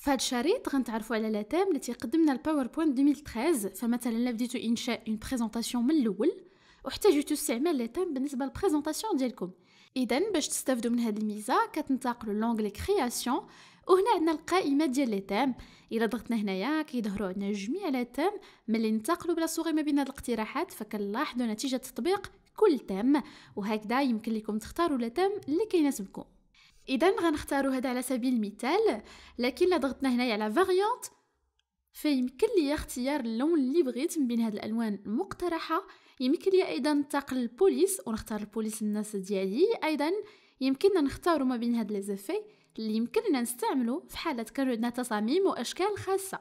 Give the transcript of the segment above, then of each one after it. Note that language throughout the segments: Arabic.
فهاد الشريط غنتعرفوا على لا تيم اللي تيقدمنا الباوربوينت 2013 فمثلا الا بديتو انشاء اون بريزونطاسيون من الاول واحتاجتو استعمال لاتام تيم بالنسبه للبريزونطاسيون ديالكم اذا باش تستافدوا من هاد الميزه كتنتقلوا لونغلي كرياسيون وهنا عندنا القائمه ديال لاتام تيم الا ضغطنا هنايا كيظهروا عندنا جميع لاتام تيم ملي ننتقلوا بلا صغير ما بين هاد الاقتراحات فكنلاحظوا نتيجه تطبيق كل تيم وهكذا يمكن لكم تختاروا لي تيم اللي كيناسبكم اذا غنختاروا هذا على سبيل المثال لكن الا ضغطنا هنايا على فاريونت فيمكن لي اختيار اللون اللي بغيت من بين هاد الالوان المقترحه يمكن لي ايضا ننتقل البوليس ونختار البوليس الناس ديالي ايضا يمكننا نختارو ما بين هاد لي زيفي اللي يمكننا نستعملو في حاله كان عندنا تصاميم واشكال خاصه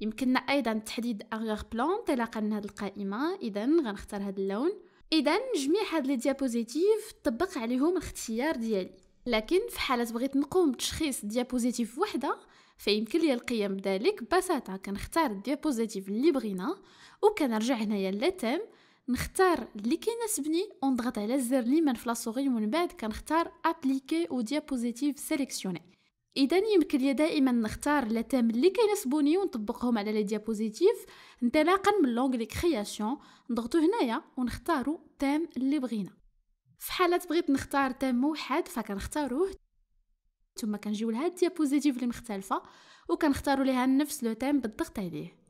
يمكننا ايضا تحديد اغيغ بلون انطلاقا من هاد القائمه اذا غنختار هاد اللون اذا جميع هاد لي ديابوزيتيف طبق عليهم الاختيار ديالي لكن في حالة بغيت نقوم بتشخيص ديابوزيتيف وحده فيمكن لي القيام بذلك ببساطة كنختار الديابوزيتيف اللي بغينا وكنرجع هنايا للتيم نختار اللي كيناسبني ونضغط على الزر اليمين من فلاسوغي ومن بعد كنختار ابليكي و ديابوزيتيف سيليكسيوني اذا يمكن لي دائما نختار لتم اللي كيناسبوني ونطبقهم على لي ديابوزيتيف انطلاقا من لونغلي كرياسيون نضغطو هنايا ونختارو تام اللي بغينا في حالة بغيت نختار تيم موحد فكنختاروه ثم كنجيو لهاد الديابوزيتيف اللي مختلفه وكنختارو ليها نفس لو تام بالضغط عليه